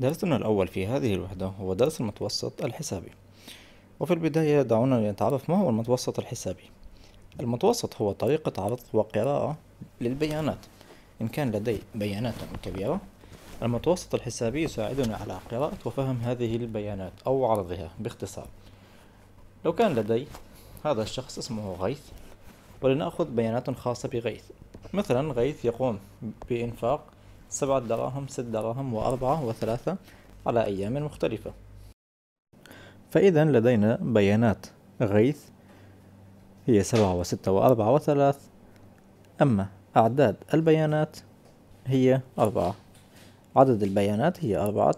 درسنا الأول في هذه الوحدة هو درس المتوسط الحسابي وفي البداية دعونا نتعرف ما هو المتوسط الحسابي المتوسط هو طريقة عرض وقراءة للبيانات إن كان لدي بيانات كبيرة المتوسط الحسابي يساعدنا على قراءة وفهم هذه البيانات أو عرضها باختصار لو كان لدي هذا الشخص اسمه غيث ولنأخذ بيانات خاصة بغيث مثلا غيث يقوم بإنفاق سبعة دراهم ست دراهم وأربعة وثلاثة على أيام مختلفة فإذا لدينا بيانات غيث هي سبعة وستة وأربعة وثلاث أما أعداد البيانات هي أربعة عدد البيانات هي أربعة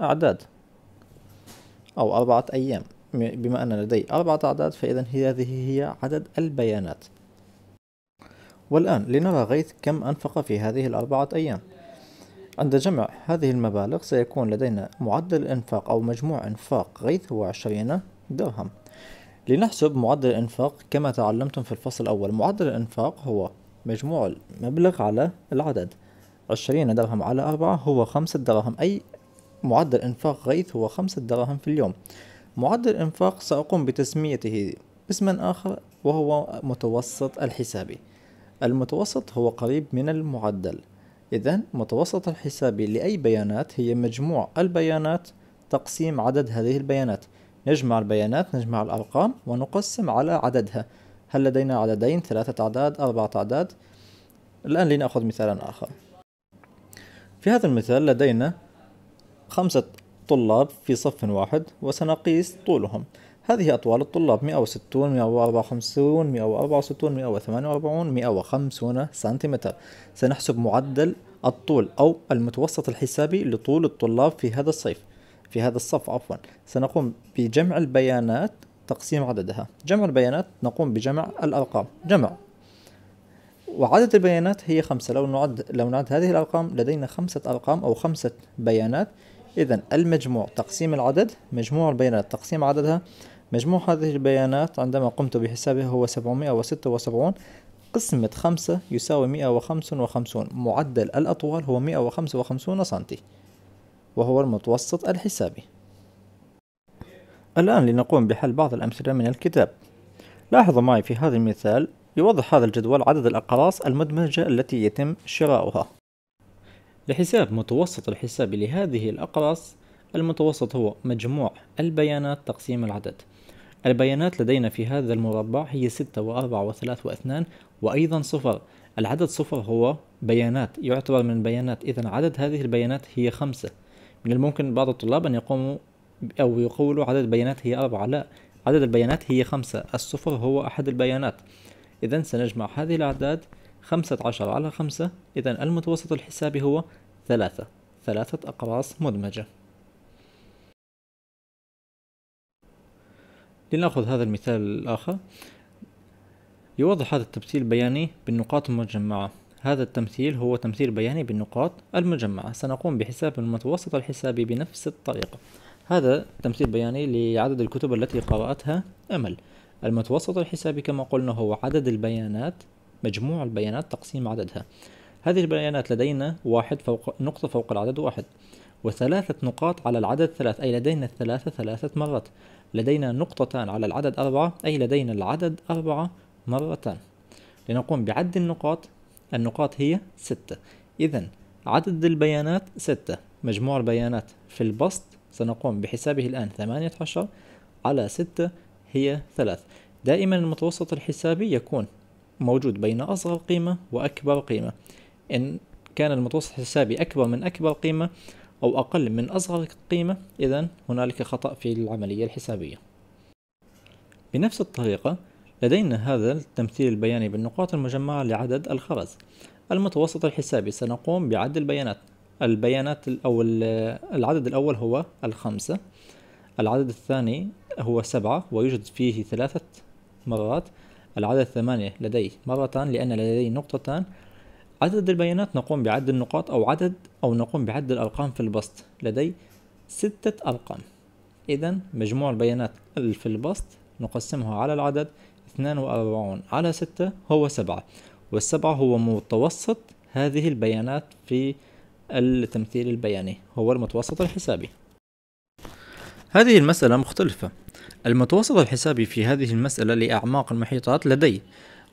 أعداد أو أربعة أيام بما أن لدي أربعة أعداد فإذا هذه هي عدد البيانات والآن لنرى غيث كم أنفق في هذه الأربعة أيام عند جمع هذه المبالغ سيكون لدينا معدل إنفاق أو مجموع إنفاق غيث هو عشرين درهم لنحسب معدل الإنفاق كما تعلمتم في الفصل الأول معدل الإنفاق هو مجموع المبلغ على العدد عشرين درهم على أربعة هو خمسة دراهم أي معدل إنفاق غيث هو خمسة دراهم في اليوم معدل الإنفاق سأقوم بتسميته اسما آخر وهو متوسط الحسابي المتوسط هو قريب من المعدل إذا متوسط الحسابي لأي بيانات هي مجموع البيانات تقسيم عدد هذه البيانات نجمع البيانات نجمع الأرقام ونقسم على عددها هل لدينا عددين ثلاثة أعداد أربعة أعداد الآن لنأخذ مثالا آخر في هذا المثال لدينا خمسة طلاب في صف واحد وسنقيس طولهم هذه أطوال الطلاب 160 154 164 148 150 سنتيمتر سنحسب معدل الطول أو المتوسط الحسابي لطول الطلاب في هذا الصيف في هذا الصف عفوا سنقوم بجمع البيانات تقسيم عددها جمع البيانات نقوم بجمع الأرقام جمع وعدد البيانات هي خمسة لو نعد لو نعد هذه الأرقام لدينا خمسة أرقام أو خمسة بيانات إذا المجموع تقسيم العدد مجموع البيانات تقسيم عددها مجموع هذه البيانات عندما قمت بحسابها هو 776 قسمة خمسة يساوي 155 معدل الأطوال هو 155 سنتي وهو المتوسط الحسابي الآن لنقوم بحل بعض الأمثلة من الكتاب لاحظوا معي في هذا المثال يوضح هذا الجدول عدد الأقراص المدمجة التي يتم شراؤها لحساب متوسط الحساب لهذه الأقراص المتوسط هو مجموع البيانات تقسيم العدد البيانات لدينا في هذا المربع هي 6 و4 و3 و2 وأيضا صفر العدد صفر هو بيانات يعتبر من البيانات إذا عدد هذه البيانات هي خمسة من الممكن بعض الطلاب أن يقوموا أو يقولوا عدد البيانات هي أربعة لا عدد البيانات هي خمسة الصفر هو أحد البيانات إذا سنجمع هذه الأعداد خمسة عشر على خمسة إذا المتوسط الحسابي هو ثلاثة ثلاثة أقراص مدمجة لنأخذ هذا المثال الآخر يوضح هذا التمثيل البياني بالنقاط المجمعة هذا التمثيل هو تمثيل بياني بالنقاط المجمعة سنقوم بحساب المتوسط الحسابي بنفس الطريقة هذا تمثيل بياني لعدد الكتب التي قرأتها أمل المتوسط الحسابي كما قلنا هو عدد البيانات مجموع البيانات تقسيم عددها هذه البيانات لدينا واحد فوق نقطة فوق العدد واحد وثلاثة نقاط على العدد ثلاث أي لدينا الثلاثة ثلاثة مرات لدينا نقطتان على العدد أربعة أي لدينا العدد أربعة مرتان لنقوم بعد النقاط النقاط هي ستة إذا عدد البيانات ستة مجموع البيانات في البسط سنقوم بحسابه الآن ثمانية عشر على ستة هي ثلاث دائما المتوسط الحسابي يكون موجود بين أصغر قيمة وأكبر قيمة إن كان المتوسط الحسابي أكبر من أكبر قيمة أو أقل من أصغر قيمة إذا هنالك خطأ في العملية الحسابية بنفس الطريقة لدينا هذا التمثيل البياني بالنقاط المجمعة لعدد الخرز المتوسط الحسابي سنقوم بعد البيانات البيانات أو العدد الأول هو الخمسة العدد الثاني هو سبعة ويوجد فيه ثلاثة مرات العدد الثمانية لديه مرتان لأن لديه نقطتان عدد البيانات نقوم بعد النقاط أو عدد أو نقوم بعد الأرقام في البسط لدي ستة أرقام إذا مجموع البيانات في البسط نقسمها على العدد اثنان وأربعون على ستة هو سبعة والسبعة هو متوسط هذه البيانات في التمثيل البياني هو المتوسط الحسابي هذه المسألة مختلفة المتوسط الحسابي في هذه المسألة لأعماق المحيطات لدي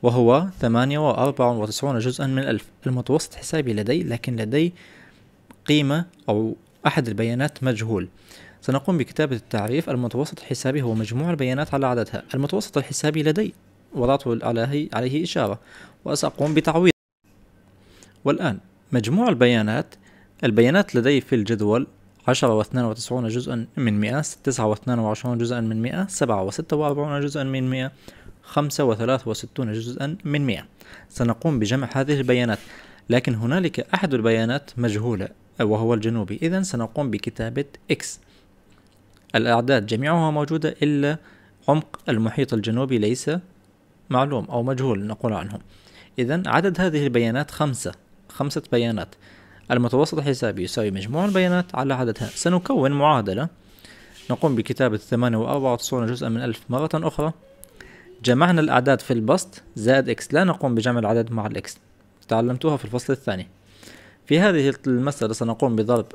وهو ثمانية وأربعة وتسعون جزءا من ألف المتوسط الحسابي لدي لكن لدي قيمة أو أحد البيانات مجهول سنقوم بكتابة التعريف المتوسط الحسابي هو مجموع البيانات على عددها المتوسط الحسابي لدي وضعت عليه إشارة وسأقوم بتعويض والآن مجموع البيانات البيانات لدي في الجدول 10 و 92 جزءا من 100 9 و 22 جزءا من 100 7 و 46 جزءا من 100 5 و 63 جزءا من 100 سنقوم بجمع هذه البيانات لكن هنالك أحد البيانات مجهولة وهو الجنوبي إذا سنقوم بكتابة X الأعداد جميعها موجودة إلا عمق المحيط الجنوبي ليس معلوم أو مجهول نقول عنه إذا عدد هذه البيانات خمسة خمسة بيانات المتوسط الحسابي يساوي مجموع البيانات على عددها سنكون معادلة نقوم بكتابة ثمانية وأربعة جزءا من ألف مرة أخرى جمعنا الأعداد في البسط زائد إكس لا نقوم بجمع العدد مع الإكس تعلمتوها في الفصل الثاني في هذه المسألة سنقوم بضرب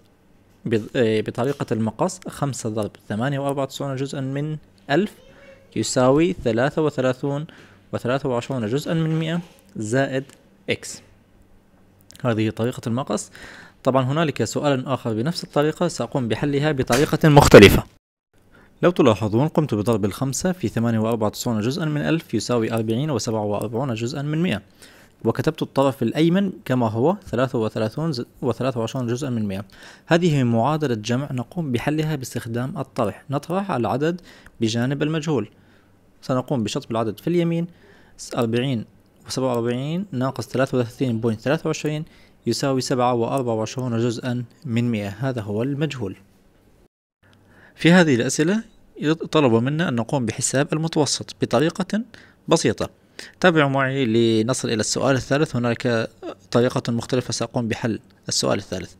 إيه، بطريقة المقص خمسة ضرب ثمانية وأربعة وتسعون جزءا من ألف يساوي ثلاثة وثلاثون وثلاثة وعشرون جزءا من مئة زائد إكس هذه طريقة المقص طبعا هنالك سؤال آخر بنفس الطريقة سأقوم بحلها بطريقة مختلفة لو تلاحظون قمت بضرب الخمسة في ثمانية وأربعة وتسعون جزءا من ألف يساوي أربعين وسبعة وأربعون جزءا من مئة وكتبت الطرف الأيمن كما هو 33 و23 جزءا من 100 هذه معادلة جمع نقوم بحلها باستخدام الطرح نطرح العدد بجانب المجهول سنقوم بشطب العدد في اليمين 40 و47 ناقص 33.23 يساوي 7 و24 جزءا من 100 هذا هو المجهول في هذه الأسئلة طلبوا منا أن نقوم بحساب المتوسط بطريقة بسيطة تابعوا معي لنصل إلى السؤال الثالث هناك طريقة مختلفة سأقوم بحل السؤال الثالث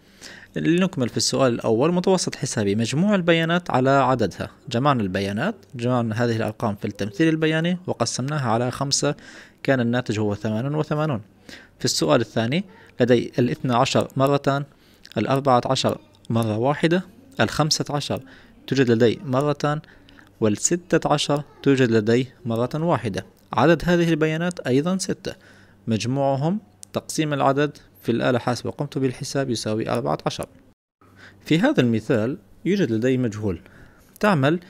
لنكمل في السؤال الأول متوسط حسابي مجموع البيانات على عددها جمعنا البيانات جمعنا هذه الأرقام في التمثيل البياني وقسمناها على خمسة كان الناتج هو 88 في السؤال الثاني لدي الاثنى عشر مرتان الأربعة عشر مرة واحدة الخمسة عشر توجد لدي مرتان والستة عشر توجد لدي مرة واحدة عدد هذه البيانات أيضا ستة مجموعهم تقسيم العدد في الآلة حاسبة قمت بالحساب يساوي 14 في هذا المثال يوجد لدي مجهول تعمل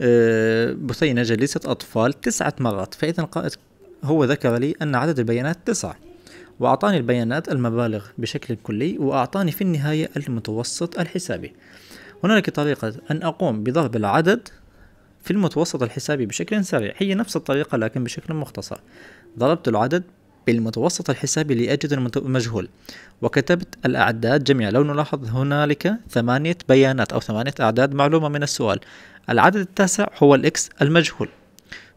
آه، بثينة جلسة أطفال تسعة مرات فإذا هو ذكر لي أن عدد البيانات تسعة وأعطاني البيانات المبالغ بشكل كلي وأعطاني في النهاية المتوسط الحسابي هنالك طريقة أن أقوم بضرب العدد في المتوسط الحسابي بشكل سريع هي نفس الطريقة لكن بشكل مختصر ضربت العدد بالمتوسط الحسابي لأجد المجهول وكتبت الأعداد جميعا لو نلاحظ هنالك ثمانية بيانات أو ثمانية أعداد معلومة من السؤال العدد التاسع هو الإكس المجهول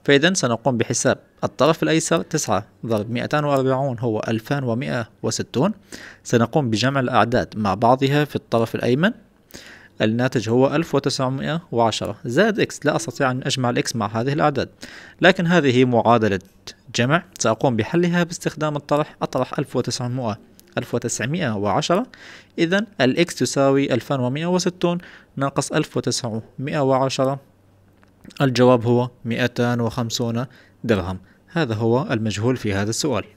فإذا سنقوم بحساب الطرف الأيسر 9 ضرب 240 هو 2160 سنقوم بجمع الأعداد مع بعضها في الطرف الأيمن الناتج هو 1910 زائد x لا أستطيع أن أجمع x مع هذه الأعداد لكن هذه معادلة جمع سأقوم بحلها باستخدام الطرح أطرح 1900 1910 إذا الإكس تساوي 2160 ناقص 1910 الجواب هو 250 درهم هذا هو المجهول في هذا السؤال